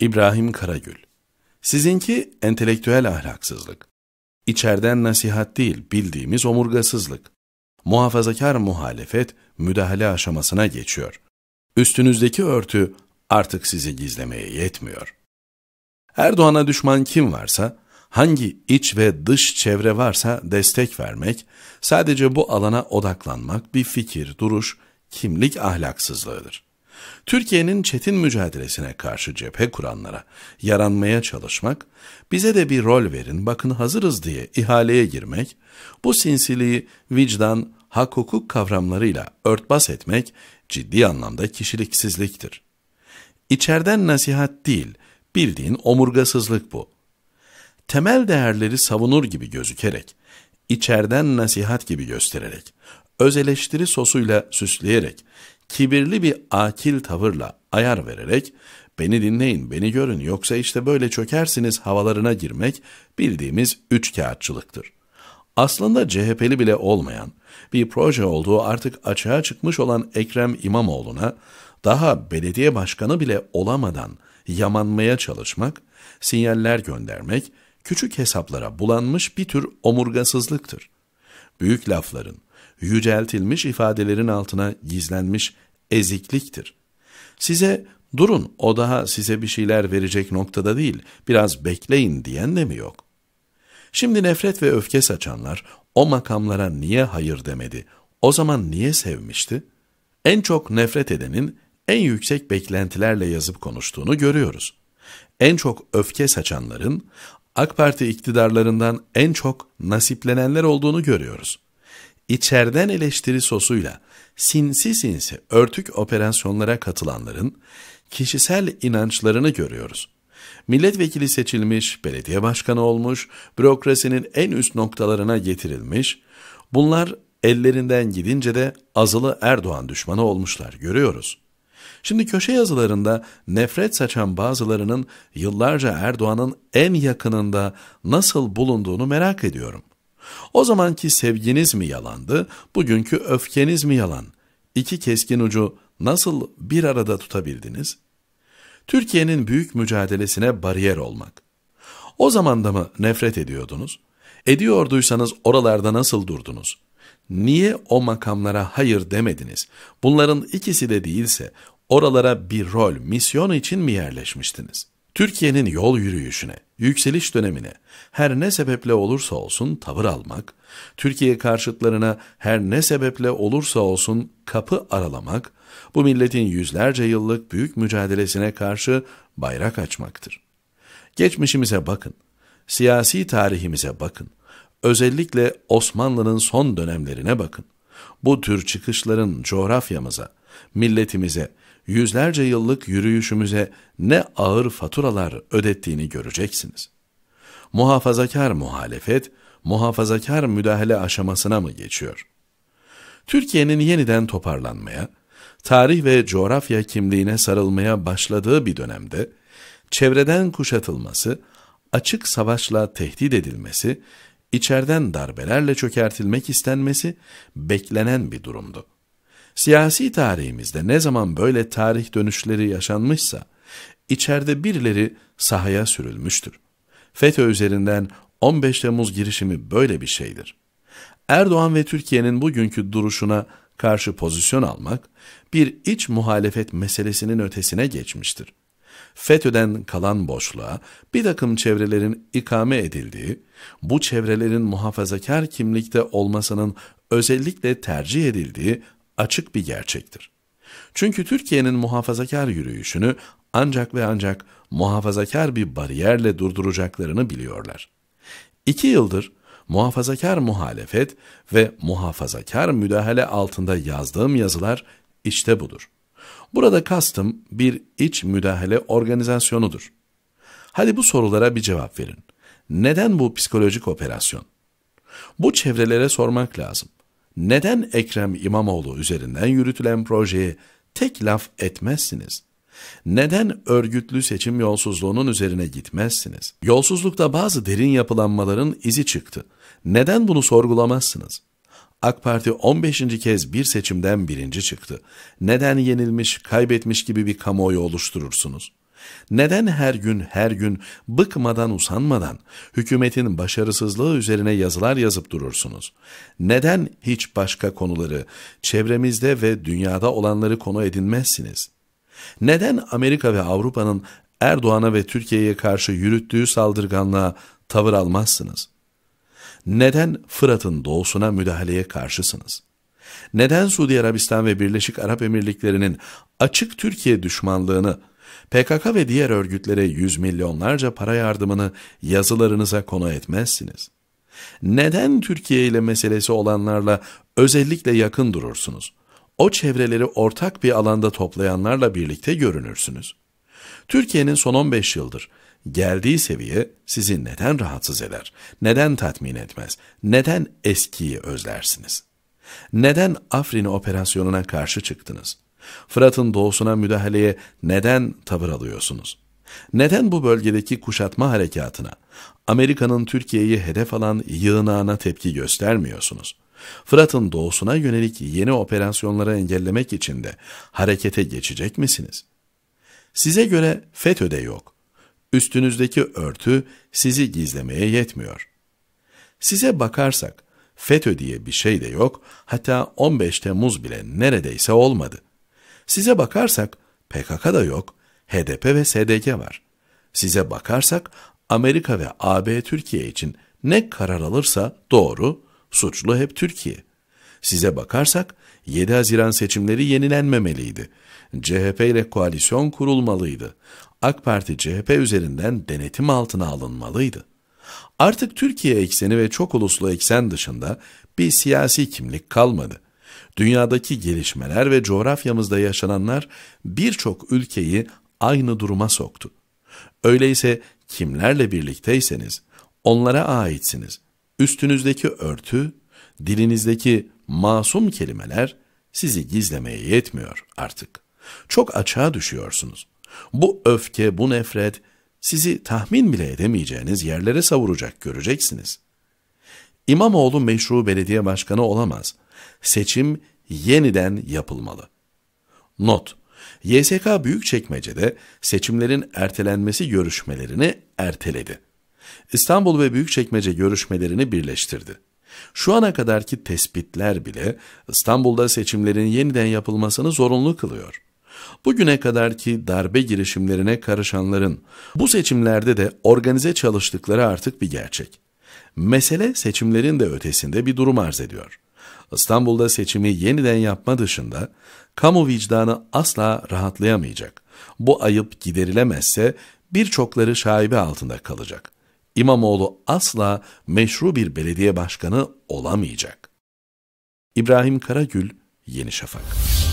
İbrahim Karagül Sizinki entelektüel ahlaksızlık. İçeriden nasihat değil, bildiğimiz omurgasızlık. Muhafazakar muhalefet müdahale aşamasına geçiyor. Üstünüzdeki örtü artık sizi gizlemeye yetmiyor. Erdoğan'a düşman kim varsa, hangi iç ve dış çevre varsa destek vermek, sadece bu alana odaklanmak bir fikir, duruş, kimlik ahlaksızlığıdır. Türkiye'nin çetin mücadelesine karşı cephe kuranlara yaranmaya çalışmak, bize de bir rol verin bakın hazırız diye ihaleye girmek, bu sinsiliği vicdan, hak hukuk kavramlarıyla örtbas etmek ciddi anlamda kişiliksizliktir. İçerden nasihat değil, bildiğin omurgasızlık bu. Temel değerleri savunur gibi gözükerek, içerden nasihat gibi göstererek, öz eleştiri sosuyla süsleyerek, kibirli bir akil tavırla ayar vererek beni dinleyin, beni görün yoksa işte böyle çökersiniz havalarına girmek bildiğimiz üç kağıtçılıktır. Aslında CHP'li bile olmayan, bir proje olduğu artık açığa çıkmış olan Ekrem İmamoğlu'na daha belediye başkanı bile olamadan yamanmaya çalışmak, sinyaller göndermek, küçük hesaplara bulanmış bir tür omurgasızlıktır. Büyük lafların, yüceltilmiş ifadelerin altına gizlenmiş ezikliktir. Size durun o daha size bir şeyler verecek noktada değil biraz bekleyin diyen de mi yok? Şimdi nefret ve öfke saçanlar o makamlara niye hayır demedi? O zaman niye sevmişti? En çok nefret edenin en yüksek beklentilerle yazıp konuştuğunu görüyoruz. En çok öfke saçanların AK Parti iktidarlarından en çok nasiplenenler olduğunu görüyoruz içerden eleştiri sosuyla sinsi sinsi örtük operasyonlara katılanların kişisel inançlarını görüyoruz. Milletvekili seçilmiş, belediye başkanı olmuş, bürokrasinin en üst noktalarına getirilmiş, bunlar ellerinden gidince de azılı Erdoğan düşmanı olmuşlar görüyoruz. Şimdi köşe yazılarında nefret saçan bazılarının yıllarca Erdoğan'ın en yakınında nasıl bulunduğunu merak ediyorum. O zamanki sevginiz mi yalandı, bugünkü öfkeniz mi yalan? İki keskin ucu nasıl bir arada tutabildiniz? Türkiye'nin büyük mücadelesine bariyer olmak. O zamanda mı nefret ediyordunuz? Ediyorduysanız oralarda nasıl durdunuz? Niye o makamlara hayır demediniz? Bunların ikisi de değilse oralara bir rol, misyon için mi yerleşmiştiniz? Türkiye'nin yol yürüyüşüne, Yükseliş dönemine her ne sebeple olursa olsun tavır almak, Türkiye karşıtlarına her ne sebeple olursa olsun kapı aralamak, bu milletin yüzlerce yıllık büyük mücadelesine karşı bayrak açmaktır. Geçmişimize bakın, siyasi tarihimize bakın, özellikle Osmanlı'nın son dönemlerine bakın. Bu tür çıkışların coğrafyamıza, milletimize, yüzlerce yıllık yürüyüşümüze ne ağır faturalar ödettiğini göreceksiniz. Muhafazakar muhalefet, muhafazakar müdahale aşamasına mı geçiyor? Türkiye'nin yeniden toparlanmaya, tarih ve coğrafya kimliğine sarılmaya başladığı bir dönemde, çevreden kuşatılması, açık savaşla tehdit edilmesi, içerden darbelerle çökertilmek istenmesi beklenen bir durumdu. Siyasi tarihimizde ne zaman böyle tarih dönüşleri yaşanmışsa, içeride birileri sahaya sürülmüştür. FETÖ üzerinden 15 Temmuz girişimi böyle bir şeydir. Erdoğan ve Türkiye'nin bugünkü duruşuna karşı pozisyon almak, bir iç muhalefet meselesinin ötesine geçmiştir. FETÖ'den kalan boşluğa bir takım çevrelerin ikame edildiği, bu çevrelerin muhafazakar kimlikte olmasının özellikle tercih edildiği açık bir gerçektir. Çünkü Türkiye'nin muhafazakar yürüyüşünü ancak ve ancak muhafazakar bir bariyerle durduracaklarını biliyorlar. İki yıldır muhafazakar muhalefet ve muhafazakar müdahale altında yazdığım yazılar işte budur. Burada kastım bir iç müdahale organizasyonudur. Hadi bu sorulara bir cevap verin. Neden bu psikolojik operasyon? Bu çevrelere sormak lazım neden Ekrem İmamoğlu üzerinden yürütülen projeyi tek laf etmezsiniz? Neden örgütlü seçim yolsuzluğunun üzerine gitmezsiniz? Yolsuzlukta bazı derin yapılanmaların izi çıktı. Neden bunu sorgulamazsınız? AK Parti 15. kez bir seçimden birinci çıktı. Neden yenilmiş, kaybetmiş gibi bir kamuoyu oluşturursunuz? Neden her gün her gün bıkmadan usanmadan hükümetin başarısızlığı üzerine yazılar yazıp durursunuz? Neden hiç başka konuları çevremizde ve dünyada olanları konu edinmezsiniz? Neden Amerika ve Avrupa'nın Erdoğan'a ve Türkiye'ye karşı yürüttüğü saldırganlığa tavır almazsınız? Neden Fırat'ın doğusuna müdahaleye karşısınız? Neden Suudi Arabistan ve Birleşik Arap Emirlikleri'nin açık Türkiye düşmanlığını PKK ve diğer örgütlere yüz milyonlarca para yardımını yazılarınıza konu etmezsiniz. Neden Türkiye ile meselesi olanlarla özellikle yakın durursunuz? O çevreleri ortak bir alanda toplayanlarla birlikte görünürsünüz. Türkiye'nin son 15 yıldır geldiği seviye sizi neden rahatsız eder, neden tatmin etmez, neden eskiyi özlersiniz? Neden Afrin operasyonuna karşı çıktınız? Fırat'ın doğusuna müdahaleye neden tavır alıyorsunuz? Neden bu bölgedeki kuşatma harekatına, Amerika'nın Türkiye'yi hedef alan yığınağına tepki göstermiyorsunuz? Fırat'ın doğusuna yönelik yeni operasyonları engellemek için de harekete geçecek misiniz? Size göre FETÖ'de yok. Üstünüzdeki örtü sizi gizlemeye yetmiyor. Size bakarsak FETÖ diye bir şey de yok, hatta 15 Temmuz bile neredeyse olmadı. Size bakarsak PKK da yok, HDP ve SDG var. Size bakarsak Amerika ve AB Türkiye için ne karar alırsa doğru, suçlu hep Türkiye. Size bakarsak 7 Haziran seçimleri yenilenmemeliydi. CHP ile koalisyon kurulmalıydı. AK Parti CHP üzerinden denetim altına alınmalıydı. Artık Türkiye ekseni ve çok uluslu eksen dışında bir siyasi kimlik kalmadı. Dünyadaki gelişmeler ve coğrafyamızda yaşananlar birçok ülkeyi aynı duruma soktu. Öyleyse kimlerle birlikteyseniz onlara aitsiniz. Üstünüzdeki örtü, dilinizdeki masum kelimeler sizi gizlemeye yetmiyor artık. Çok açığa düşüyorsunuz. Bu öfke, bu nefret sizi tahmin bile edemeyeceğiniz yerlere savuracak göreceksiniz. İmamoğlu meşru belediye başkanı olamaz seçim yeniden yapılmalı. Not YSK Büyükçekmece'de seçimlerin ertelenmesi görüşmelerini erteledi. İstanbul ve Büyükçekmece görüşmelerini birleştirdi. Şu ana kadarki tespitler bile İstanbul'da seçimlerin yeniden yapılmasını zorunlu kılıyor. Bugüne kadarki darbe girişimlerine karışanların bu seçimlerde de organize çalıştıkları artık bir gerçek. Mesele seçimlerin de ötesinde bir durum arz ediyor. İstanbul'da seçimi yeniden yapma dışında kamu vicdanı asla rahatlayamayacak. Bu ayıp giderilemezse birçokları şaibe altında kalacak. İmamoğlu asla meşru bir belediye başkanı olamayacak. İbrahim Karagül, Yeni Şafak